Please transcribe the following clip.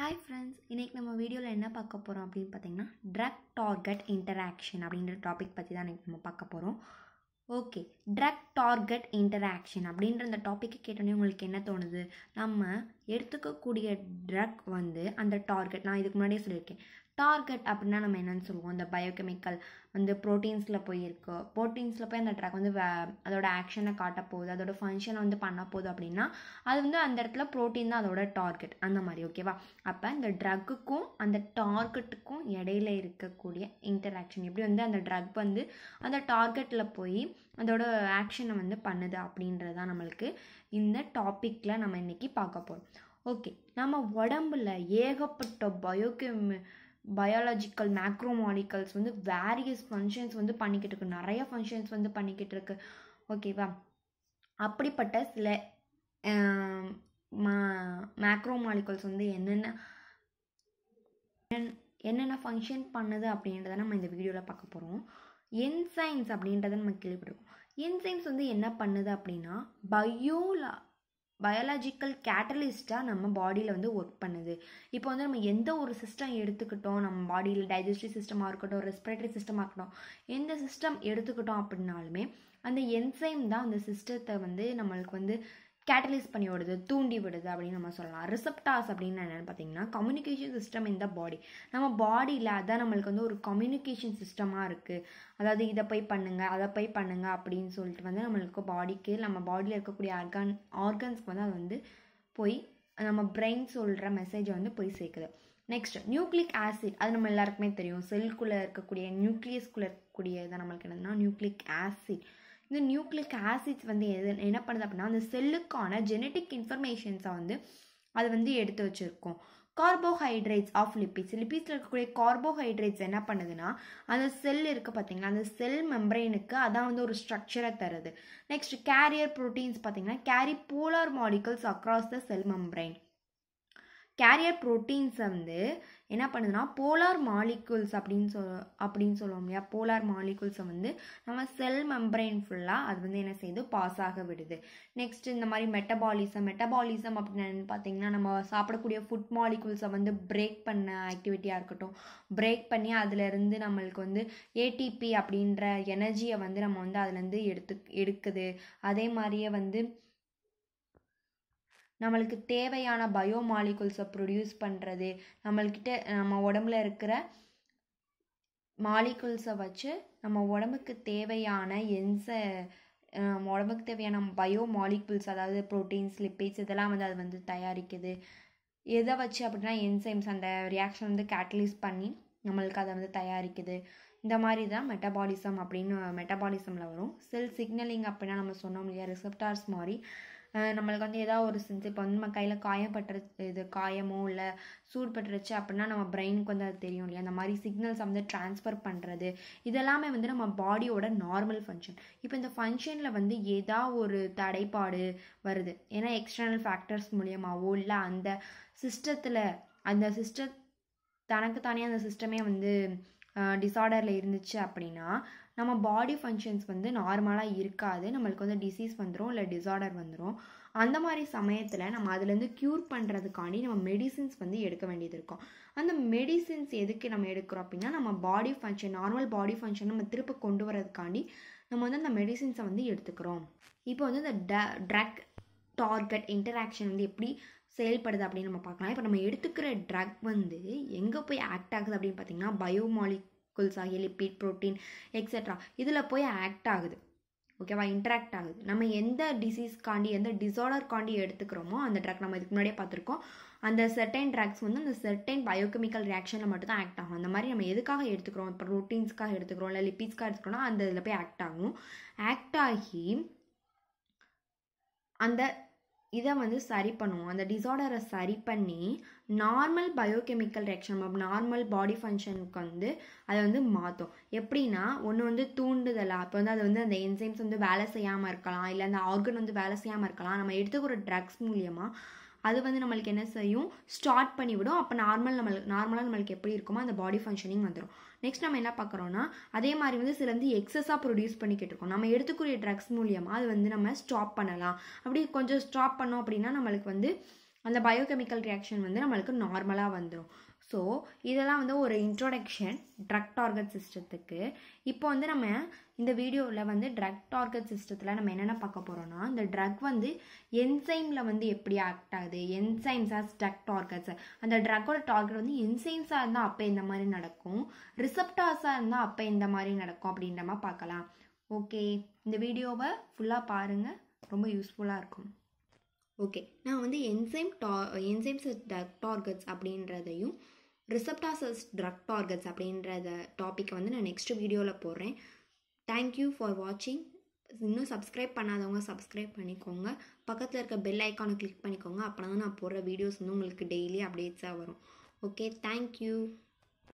hi friends இன்றைக்கி நம்ம வீடியோவில் என்ன பார்க்க போகிறோம் அப்படின்னு பார்த்தீங்கன்னா ட்ரக் டார்கெட் இன்டராக்ஷன் அப்படின்ற டாபிக் பற்றி தான் இன்றைக்கி நம்ம பார்க்க போகிறோம் ஓகே ட்ரக் டார்கெட் இன்டராக்ஷன் அப்படின்ற அந்த டாப்பிக்கை கேட்டோன்னே உங்களுக்கு என்ன தோணுது நம்ம எடுத்துக்கக்கூடிய ட்ரக் வந்து அந்த டார்கெட் நான் இதுக்கு முன்னாடியே சொல்லியிருக்கேன் டார்கெட் அப்படின்னா நம்ம என்னென்னு சொல்லுவோம் இந்த பயோகெமிக்கல் வந்து ப்ரோட்டீன்ஸில் போய் இருக்கு ப்ரோட்டீன்ஸில் போய் அந்த ட்ரக் வந்து அதோட ஆக்ஷனை காட்ட போகுது அதோட ஃபங்க்ஷனை வந்து பண்ண போகுது அப்படின்னா அது வந்து அந்த இடத்துல ப்ரோட்டீன் தான் அதோட டார்கெட் அந்த மாதிரி ஓகேவா அப்போ இந்த ட்ரக்குக்கும் அந்த டார்கெட்டுக்கும் இடையில இருக்கக்கூடிய இன்டராக்ஷன் எப்படி வந்து அந்த ட்ரக் வந்து அந்த டார்கெட்டில் போய் அதோட ஆக்ஷனை வந்து பண்ணுது அப்படின்றது தான் நம்மளுக்கு இந்த டாப்பிக்கில் நம்ம இன்றைக்கி பார்க்க போகிறோம் ஓகே நம்ம உடம்புல ஏகப்பட்ட பயோகெமி பயாலஜிக்கல் மேக்ரோ மாலிகல்ஸ் வந்து வேரியஸ் ஃபங்க்ஷன்ஸ் வந்து பண்ணிக்கிட்டு இருக்கு நிறைய ஃபங்க்ஷன்ஸ் வந்து பண்ணிக்கிட்டு இருக்கு ஓகேவா அப்படிப்பட்ட சில மா மேக்ரோ மாலிகல்ஸ் வந்து என்னென்ன என்னென்ன ஃபங்க்ஷன் பண்ணுது அப்படின்றத நம்ம இந்த வீடியோவில் பார்க்க போகிறோம் என்சைன்ஸ் அப்படின்றத நம்ம கேள்விப்பட்டிருக்கோம் என்சைன்ஸ் வந்து என்ன பண்ணுது அப்படின்னா பயோலா பயாலஜிக்கல் கேட்டலிஸ்ட்டாக நம்ம பாடியில் வந்து ஒர்க் பண்ணுது இப்போ வந்து நம்ம எந்த ஒரு சிஸ்டம் எடுத்துக்கிட்டோம் நம்ம பாடியில் டைஜஸ்டிவ் சிஸ்டமாக இருக்கட்டும் ரெஸ்பிரேட்டரி சிஸ்டமாக இருக்கட்டும் எந்த சிஸ்டம் எடுத்துக்கிட்டோம் அப்படின்னாலுமே அந்த என்சைம் தான் அந்த சிஸ்டத்தை வந்து நம்மளுக்கு வந்து கேட்டலைஸ் பண்ணி விடுது தூண்டி விடுது அப்படின்னு நம்ம சொல்லலாம் ரிசப்டாஸ் அப்படின்னு என்னென்னு பார்த்தீங்கன்னா கம்யூனிகேஷன் சிஸ்டம் இந்த பாடி நம்ம பாடியில் அதான் நம்மளுக்கு வந்து ஒரு கம்யூனிகேஷன் சிஸ்டமாக இருக்குது அதாவது இதை போய் பண்ணுங்கள் அதை போய் பண்ணுங்கள் அப்படின்னு சொல்லிட்டு வந்து நம்மளுக்கு பாடிக்கு நம்ம பாடியில் இருக்கக்கூடிய ஆர்கான் ஆர்கன்ஸ்க்கு வந்து அது வந்து போய் நம்ம பிரெயின் சொல்கிற மெசேஜை வந்து போய் சேர்க்குது நெக்ஸ்ட் நியூக்ளிக் ஆசிட் அது நம்ம எல்லாருக்குமே தெரியும் செல்குள்ளே இருக்கக்கூடிய நியூக்ளியஸ்குள்ளே இருக்கக்கூடியதான் நம்மளுக்கு என்னதுன்னா நியூக்ளிக் ஆசிட் இந்த நியூக்ளிக் ஆசிட்ஸ் வந்து எது என்ன பண்ணுது அப்படின்னா அந்த செல்லுக்கான ஜெனட்டிக் இன்ஃபர்மேஷன்ஸை வந்து அது வந்து எடுத்து வச்சுருக்கோம் கார்போஹைட்ரேட்ஸ் ஆஃப் லிப்பிட்ஸ் லிப்பிட்ஸில் இருக்கக்கூடிய கார்போஹைட்ரேட்ஸ் என்ன பண்ணுதுன்னா அந்த செல் இருக்குது பார்த்தீங்கன்னா அந்த செல் மெம்பரைனுக்கு அதான் வந்து ஒரு ஸ்ட்ரக்சரை தருது நெக்ஸ்ட் கேரியர் ப்ரோட்டீன்ஸ் பார்த்தீங்கன்னா carry polar molecules across the cell membrane carrier ப்ரோட்டீன்ஸை வந்து என்ன பண்ணுதுன்னா போலார் மாலிகுல்ஸ் அப்படின்னு சொல் அப்படின்னு சொல்லுவோம் இல்லையா போலார் மாலிகுல்ஸை வந்து நம்ம செல் மெம்பரைன் ஃபுல்லாக அது வந்து என்ன செய்யுது பாஸ் ஆக விடுது நெக்ஸ்ட் இந்த மாதிரி மெட்டபாலிசம் மெட்டபாலிசம் அப்படின்னு பார்த்தீங்கன்னா நம்ம சாப்பிடக்கூடிய ஃபுட் மாலிகுல்ஸை வந்து பிரேக் பண்ண ஆக்டிவிட்டியாக இருக்கட்டும் பிரேக் பண்ணி அதிலிருந்து நம்மளுக்கு வந்து ஏடிபி அப்படின்ற எனர்ஜியை வந்து நம்ம வந்து அதுலேருந்து எடுத்து எடுக்குது அதே மாதிரியே வந்து நம்மளுக்கு தேவையான பயோ மாலிகுல்ஸை ப்ரொடியூஸ் பண்ணுறது நம்மள்கிட்ட நம்ம உடம்புல இருக்கிற மாலிகுல்ஸை வச்சு நம்ம உடம்புக்கு தேவையான என்ச நம்ம உடம்புக்கு தேவையான பயோ மாலிகுல்ஸ் அதாவது ப்ரோட்டீன்ஸ் லிப்பிட்ஸ் இதெல்லாம் வந்து அது வந்து தயாரிக்குது எதை வச்சு அப்படின்னா என்சைம்ஸ் அந்த ரியாக்ஷன் வந்து கேட்டலிஸ் பண்ணி நம்மளுக்கு அதை வந்து தயாரிக்குது இந்த மாதிரி தான் மெட்டபாலிசம் அப்படின்னு மெட்டபாலிசமில் வரும் செல் சிக்னலிங் அப்படின்னா நம்ம சொன்னோம் இல்லையா ரிசப்டார்ஸ் மாதிரி நம்மளுக்கு வந்து ஏதாவது ஒரு செஞ்சு இப்போ வந்து நம்ம கையில் காயம் பட்டுறது இது காயமோ இல்லை சூடு பட்டுருச்சு அப்படின்னா நம்ம பிரெயினுக்கு வந்து அது தெரியும் இல்லையா அந்த மாதிரி சிக்னல்ஸ் வந்து டிரான்ஸ்ஃபர் பண்ணுறது இதெல்லாமே வந்து நம்ம பாடியோட நார்மல் ஃபங்க்ஷன் இப்போ இந்த ஃபங்க்ஷனில் வந்து ஏதாவது ஒரு தடைப்பாடு வருது ஏன்னா எக்ஸ்டர்னல் ஃபேக்டர்ஸ் மூலியமாகவோ இல்லை அந்த சிஸ்டத்தில் அந்த சிஸ்டம் தனக்கு தானே அந்த சிஸ்டமே வந்து டிசார்டரில் இருந்துச்சு அப்படின்னா நம்ம பாடி ஃபங்க்ஷன்ஸ் வந்து நார்மலாக இருக்காது நம்மளுக்கு வந்து டிசீஸ் வந்துடும் இல்லை டிசார்டர் வந்துடும் அந்த மாதிரி சமயத்தில் நம்ம அதுலேருந்து க்யூர் பண்ணுறதுக்காண்டி நம்ம மெடிசின்ஸ் வந்து எடுக்க வேண்டியது இருக்கும் அந்த மெடிசின்ஸ் எதுக்கு நம்ம எடுக்கிறோம் அப்படின்னா நம்ம body function normal body function நம்ம திருப்பி கொண்டு வரதுக்காண்டி நம்ம வந்து அந்த மெடிசின்ஸை வந்து எடுத்துக்கிறோம் இப்போ வந்து இந்த ட ட்ரக் டார்கெட் இன்டராக்ஷன் வந்து எப்படி செயல்படுது அப்படின்னு நம்ம பார்க்கலாம் இப்போ நம்ம எடுத்துக்கிற ட்ரக் வந்து எங்கே போய் ஆக்ட் ஆகுது அப்படின்னு பார்த்தீங்கன்னா பயோமாலிக் குல்சாகி லிப்பிட் ப்ரோட்டீன் எக்ஸட்ரா இதில் போய் ஆக்ட் ஆகுது ஓகேவா இன்ட்ராக்ட் ஆகுது நம்ம எந்த டிசீஸ்க்காண்டி எந்த டிசார்டர்காண்டி எடுத்துக்கிறோமோ அந்த ட்ரக் நம்ம இதுக்கு முன்னாடியே பார்த்துருக்கோம் அந்த செர்டைன் ட்ராக்ஸ் வந்து அந்த செர்டைன் பயோகெமிக்கல் ரியாக்ஷனில் மட்டும் தான் ஆக்ட் ஆகும் அந்த மாதிரி நம்ம எதுக்காக எடுத்துக்கிறோம் இப்போ ப்ரோட்டீன்ஸ்க்காக எடுத்துக்கிறோம் இல்லை லிப்பிட்ஸ்க்காக எடுத்துக்கிறோம்னா அந்த இதில் போய் ஆக்ட் ஆகும் ஆக்ட் ஆகி அந்த இதை வந்து சரி பண்ணுவோம் அந்த டிசார்டரை சரி பண்ணி normal biochemical reaction normal body ஃபங்க்ஷனுக்கு வந்து அதை வந்து மாற்றும் எப்படின்னா ஒன்று வந்து தூண்டுதலாக அப்போ வந்து அது வந்து அந்த என்சைம்ஸ் வந்து வேலை செய்யாமல் இருக்கலாம் இல்லை அந்த ஆர்கன் வந்து வேலை செய்யாமல் இருக்கலாம் நம்ம எடுத்துக்கிற ட்ரக்ஸ் மூலியமாக அது வந்து நம்மளுக்கு என்ன செய்யும் ஸ்டார்ட் பண்ணிவிடும் அப்போ நார்மல் நம்ம நார்மலாக நம்மளுக்கு எப்படி இருக்குமோ அந்த பாடி ஃபங்க்ஷனிங் வந்துடும் நெக்ஸ்ட் நம்ம என்ன பார்க்குறோன்னா அதே மாதிரி வந்து சில வந்து எக்ஸஸாக ப்ரொடியூஸ் பண்ணிக்கிட்டு இருக்கோம் நம்ம எடுத்துக்கூடிய ட்ரக்ஸ் மூலியமாக அது வந்து நம்ம ஸ்டாப் பண்ணலாம் அப்படி கொஞ்சம் ஸ்டாப் பண்ணோம் அப்படின்னா நம்மளுக்கு வந்து அந்த பயோகெமிக்கல் ரியாக்ஷன் வந்து நம்மளுக்கு நார்மலாக வந்துடும் ஸோ இதெல்லாம் வந்து ஒரு இன்ட்ரோடக்ஷன் ட்ரக் டார்கெட் சிஸ்டத்துக்கு இப்போ வந்து நம்ம இந்த வீடியோவில் வந்து ட்ரக் டார்கெட் சிஸ்டத்தில் நம்ம என்னென்ன பார்க்க போகிறோம்னா இந்த ட்ரக் வந்து என்சைமில் வந்து எப்படி ஆக்ட் ஆகுது என்சைம்ஸ் ஆஸ் ட்ரக் டார்கெட்ஸ் அந்த ட்ரக்கோட டார்கெட் வந்து என்சைம்ஸாக இருந்தால் அப்போ இந்த மாதிரி நடக்கும் ரிசப்டாஸாக இருந்தால் அப்போ இந்த மாதிரி நடக்கும் அப்படின்ற மாதிரி பார்க்கலாம் ஓகே இந்த வீடியோவை ஃபுல்லாக பாருங்கள் ரொம்ப யூஸ்ஃபுல்லாக இருக்கும் ஓகே நான் வந்து என்சைம் டா என்சைம்ஸ் டார்கெட்ஸ் அப்படின்றதையும் ரிசப்டாசஸ் ட்ரக் டார்கெட்ஸ் அப்படின்றத டாப்பிக்கை வந்து நான் நெக்ஸ்ட் வீடியோவில் போடுறேன் தேங்க்யூ ஃபார் வாட்சிங் இன்னும் சப்ஸ்கிரைப் பண்ணாதவங்க சப்ஸ்கிரைப் பண்ணிக்கோங்க பக்கத்தில் இருக்க பெல் ஐக்கானை கிளிக் பண்ணிக்கோங்க அப்போனா நான் போடுற வீடியோஸ் வந்து உங்களுக்கு டெய்லி அப்டேட்ஸாக வரும் ஓகே தேங்க்யூ